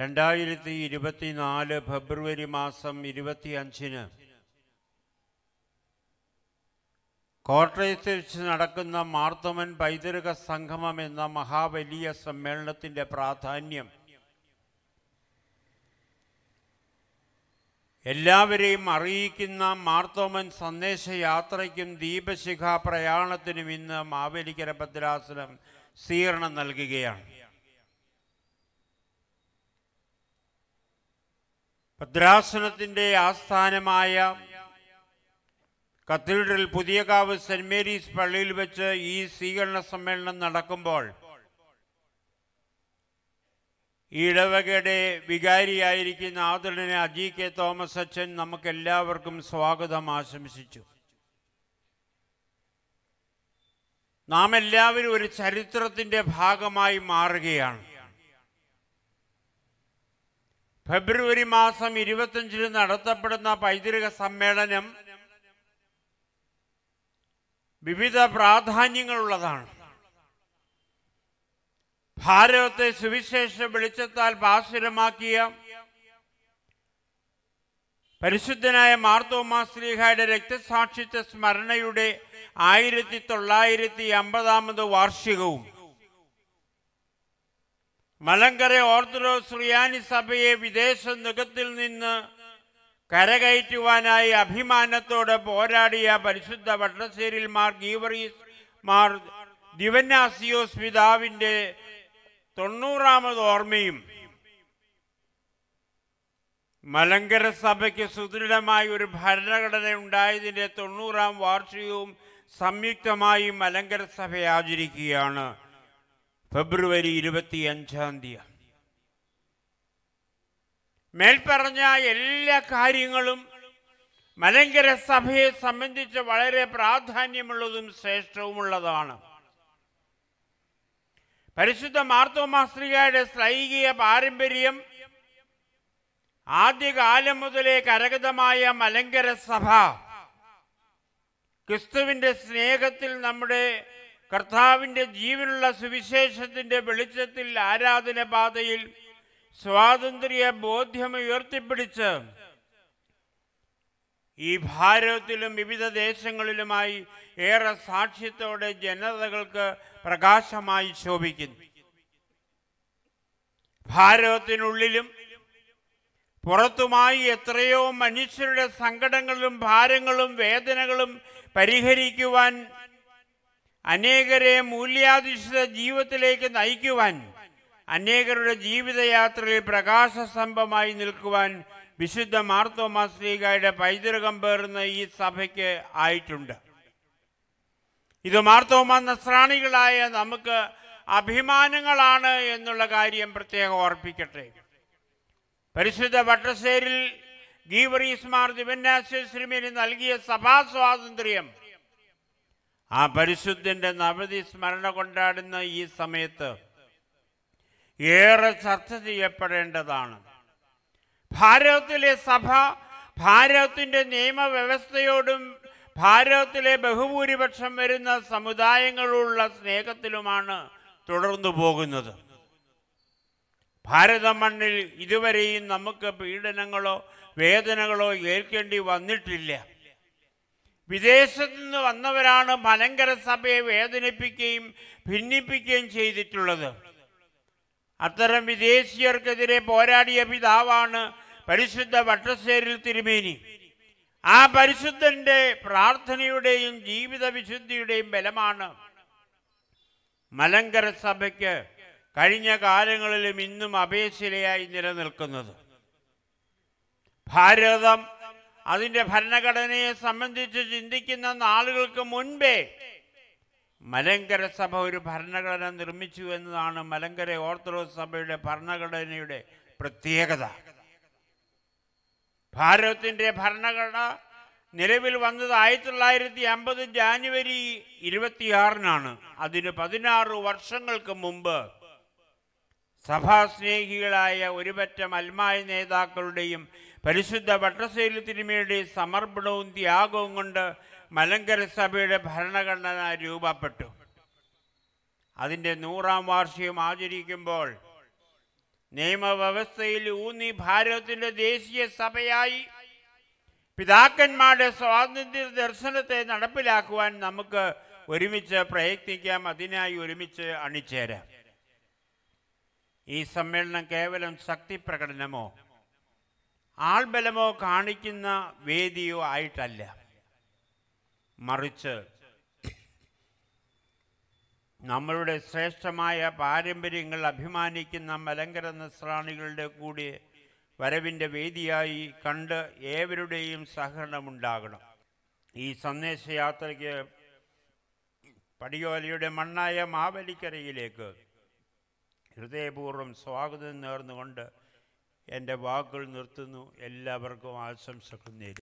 രണ്ടായിരത്തി ഇരുപത്തിനാല് ഫെബ്രുവരി മാസം അഞ്ചിന് കോട്ടയത്തിൽ വെച്ച് നടക്കുന്ന മാർത്തമൻ പൈതൃക സംഗമം എന്ന മഹാവലിയ സമ്മേളനത്തിൻ്റെ പ്രാധാന്യം എല്ലാവരെയും അറിയിക്കുന്ന മാർത്തോമൻ സന്ദേശയാത്രയ്ക്കും ദീപശിഖാ പ്രയാണത്തിനും ഇന്ന് മാവേലിക്കര ഭദ്രാസനം സ്വീകരണം നൽകുകയാണ് ഭദ്രാസനത്തിൻ്റെ ആസ്ഥാനമായ കത്തീഡ്രൽ പുതിയകാവ് സെന്റ് മേരീസ് പള്ളിയിൽ വെച്ച് ഈ സ്വീകരണ സമ്മേളനം നടക്കുമ്പോൾ ഈ ഇടവകയുടെ വികാരിയായിരിക്കുന്ന ആദരണനെ അജി കെ തോമസ് അച്ഛൻ നമുക്കെല്ലാവർക്കും സ്വാഗതം ആശംസിച്ചു നാം എല്ലാവരും ഒരു ചരിത്രത്തിൻ്റെ ഭാഗമായി മാറുകയാണ് ഫെബ്രുവരി മാസം ഇരുപത്തഞ്ചിന് നടത്തപ്പെടുന്ന പൈതൃക സമ്മേളനം വിവിധ പ്രാധാന്യങ്ങളുള്ളതാണ് ഭാരതത്തെ സുവിശേഷ വെളിച്ചത്താൽ ഭാസുരമാക്കിയ പരിശുദ്ധനായ മാർത്തോമാ ശ്രീഹായുടെ രക്തസാക്ഷിത്വ സ്മരണയുടെ ആയിരത്തി തൊള്ളായിരത്തി അമ്പതാമത് വാർഷികവും മലങ്കര ഓർത്തഡോക്സ് റിയാനി സഭയെ വിദേശ നികത്തിൽ നിന്ന് കരകയറ്റുവാനായി അഭിമാനത്തോടെ പോരാടിയ പരിശുദ്ധ വട്ടശ്ശേരിൽ മാർ ഗീവറീസ് മാർ ദിവന്നാസിയോസ് പിതാവിന്റെ തൊണ്ണൂറാമത് ഓർമ്മയും മലങ്കര സഭയ്ക്ക് സുദൃഢമായ ഒരു ഭരണഘടന ഉണ്ടായതിൻ്റെ തൊണ്ണൂറാം വാർഷികവും സംയുക്തമായി മലങ്കര സഭ ആചരിക്കുകയാണ് ഫെബ്രുവരി അഞ്ചാം തീയതി മേൽപ്പറഞ്ഞ എല്ലാ കാര്യങ്ങളും മലങ്കര സഭയെ സംബന്ധിച്ച് വളരെ പ്രാധാന്യമുള്ളതും ശ്രേഷ്ഠവുമുള്ളതാണ് പരിശുദ്ധ മാർത്തോമാസ്ത്രികയുടെ സ്ലൈകിയ പാരമ്പര്യം ആദ്യകാലം മുതലേ കരകതമായ മലങ്കര സഭ ക്രിസ്തുവിൻ്റെ സ്നേഹത്തിൽ നമ്മുടെ കർത്താവിൻ്റെ ജീവനുള്ള സുവിശേഷത്തിൻ്റെ വെളിച്ചത്തിൽ ആരാധന പാതയിൽ സ്വാതന്ത്ര്യ ബോധ്യം ഉയർത്തിപ്പിടിച്ച് ഈ ഭാരതത്തിലും വിവിധ ദേശങ്ങളിലുമായി ഏറെ സാക്ഷ്യത്തോടെ ജനതകൾക്ക് പ്രകാശമായി ശോഭിക്കുന്നു ഭാരതത്തിനുള്ളിലും പുറത്തുമായി എത്രയോ മനുഷ്യരുടെ സങ്കടങ്ങളും ഭാരങ്ങളും വേദനകളും പരിഹരിക്കുവാൻ അനേകരെ മൂല്യാധിഷ്ഠിത ജീവിതത്തിലേക്ക് നയിക്കുവാൻ അനേകരുടെ ജീവിതയാത്രയിൽ പ്രകാശസ്തംഭമായി നിൽക്കുവാൻ വിശുദ്ധ മാർത്തോമാ ശ്രീകായുടെ പൈതൃകം പേർന്ന് ഈ സഭയ്ക്ക് ആയിട്ടുണ്ട് ഇത് മാർത്തോമാ നസ്രാണികളായ നമുക്ക് അഭിമാനങ്ങളാണ് എന്നുള്ള കാര്യം പ്രത്യേകം ഓർപ്പിക്കട്ടെ പരിശുദ്ധ വട്ടശ്ശേരിൽ ഗീവറീസ് മാർ ദിവന്നാശ്രീമിന് നൽകിയ സഭാ സ്വാതന്ത്ര്യം ആ പരിശുദ്ധൻ്റെ നവതി സ്മരണ കൊണ്ടാടുന്ന ഈ സമയത്ത് ഏറെ ചർച്ച ചെയ്യപ്പെടേണ്ടതാണ് ഭാരതത്തിലെ സഭ ഭാരതത്തിൻ്റെ നിയമവ്യവസ്ഥയോടും ഭാരതത്തിലെ ബഹുഭൂരിപക്ഷം വരുന്ന സമുദായങ്ങളുള്ള സ്നേഹത്തിലുമാണ് തുടർന്നു പോകുന്നത് ഭാരത മണ്ണിൽ ഇതുവരെയും നമുക്ക് പീഡനങ്ങളോ വേദനകളോ ഏൽക്കേണ്ടി വന്നിട്ടില്ല വിദേശത്തു നിന്ന് വന്നവരാണ് മലങ്കര സഭയെ വേദനിപ്പിക്കുകയും ഭിന്നിപ്പിക്കുകയും ചെയ്തിട്ടുള്ളത് അത്തരം വിദേശീയർക്കെതിരെ പോരാടിയ പിതാവാണ് പരിശുദ്ധ വട്ടശ്ശേരിൽ തിരുമേനി ആ പരിശുദ്ധന്റെ പ്രാർത്ഥനയുടെയും ജീവിത വിശുദ്ധിയുടെയും ബലമാണ് മലങ്കര സഭയ്ക്ക് കഴിഞ്ഞ കാലങ്ങളിലും ഇന്നും അപേശിലയായി നിലനിൽക്കുന്നത് ഭാരതം അതിൻ്റെ ഭരണഘടനയെ സംബന്ധിച്ച് ചിന്തിക്കുന്ന നാളുകൾക്ക് മുൻപേ മലങ്കര സഭ ഒരു ഭരണഘടന നിർമ്മിച്ചു എന്നതാണ് മലങ്കര ഓർത്തഡോക്സ് സഭയുടെ ഭരണഘടനയുടെ പ്രത്യേകത ഭാരതത്തിൻ്റെ ഭരണഘടന നിലവിൽ വന്നത് ആയിരത്തി തൊള്ളായിരത്തി അമ്പത് ജാനുവരി ഇരുപത്തിയാറിനാണ് അതിന് പതിനാറ് വർഷങ്ങൾക്ക് മുമ്പ് സഭാസ്നേഹികളായ ഒരുപറ്റം അൽമായ നേതാക്കളുടെയും പരിശുദ്ധ വട്ടശൈല തിരുമയുടെ സമർപ്പണവും ത്യാഗവും കൊണ്ട് മലങ്കര സഭയുടെ ഭരണഘടന രൂപപ്പെട്ടു അതിൻ്റെ നൂറാം വാർഷികം ആചരിക്കുമ്പോൾ നിയമവ്യവസ്ഥയിൽ ഊന്നി ഭാരതത്തിൻ്റെ ദേശീയ സഭയായി പിതാക്കന്മാരുടെ സ്വാതന്ത്ര്യ ദർശനത്തെ നടപ്പിലാക്കുവാൻ നമുക്ക് ഒരുമിച്ച് പ്രയത്നിക്കാം അതിനായി ഒരുമിച്ച് അണിച്ചേരാം ഈ സമ്മേളനം കേവലം ശക്തി പ്രകടനമോ ആൾബലമോ കാണിക്കുന്ന വേദിയോ ആയിട്ടല്ല മറിച്ച് നമ്മളുടെ ശ്രേഷ്ഠമായ പാരമ്പര്യങ്ങൾ അഭിമാനിക്കുന്ന മലങ്കര നസ്രാണികളുടെ കൂടി വരവിൻ്റെ വേദിയായി കണ്ട് ഏവരുടെയും സഹകരണമുണ്ടാകണം ഈ സന്ദേശയാത്രയ്ക്ക് പടിയോലയുടെ മണ്ണായ മാവലിക്കരയിലേക്ക് ഹൃദയപൂർവ്വം സ്വാഗതം നേർന്നുകൊണ്ട് എൻ്റെ വാക്കുകൾ നിർത്തുന്നു എല്ലാവർക്കും ആശംസകൾ നേരി